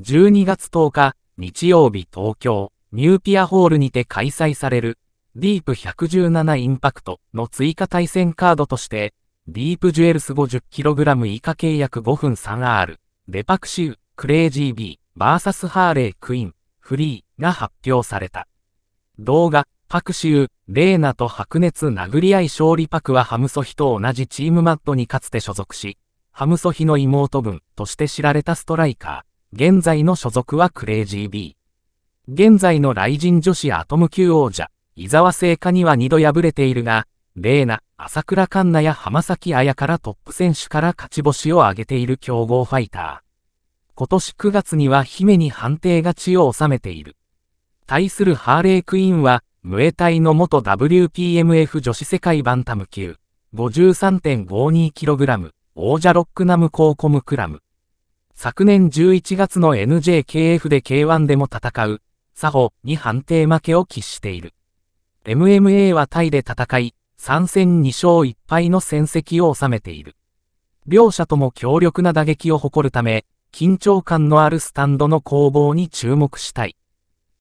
12月10日、日曜日東京、ニューピアホールにて開催される、ディープ117インパクトの追加対戦カードとして、ディープジュエルス 50kg 以下契約5分 3R、デパクシー、クレイジービー、バーサスハーレークイーン、フリーが発表された。動画、パクシー、レーナと白熱殴り合い勝利パクはハムソヒと同じチームマットにかつて所属し、ハムソヒの妹分として知られたストライカー。現在の所属はクレイジー B。現在の雷神女子アトム級王者、伊沢聖火には2度敗れているが、レーナ、朝倉環奈や浜崎彩からトップ選手から勝ち星を挙げている強豪ファイター。今年9月には姫に判定勝ちを収めている。対するハーレークイーンは、ムエタイの元 WPMF 女子世界バンタム級、53.52kg、王者ロックナムコーコムクラム。昨年11月の NJKF で K1 でも戦う、サホに判定負けを喫している。MMA はタイで戦い、3戦2勝1敗の戦績を収めている。両者とも強力な打撃を誇るため、緊張感のあるスタンドの攻防に注目したい。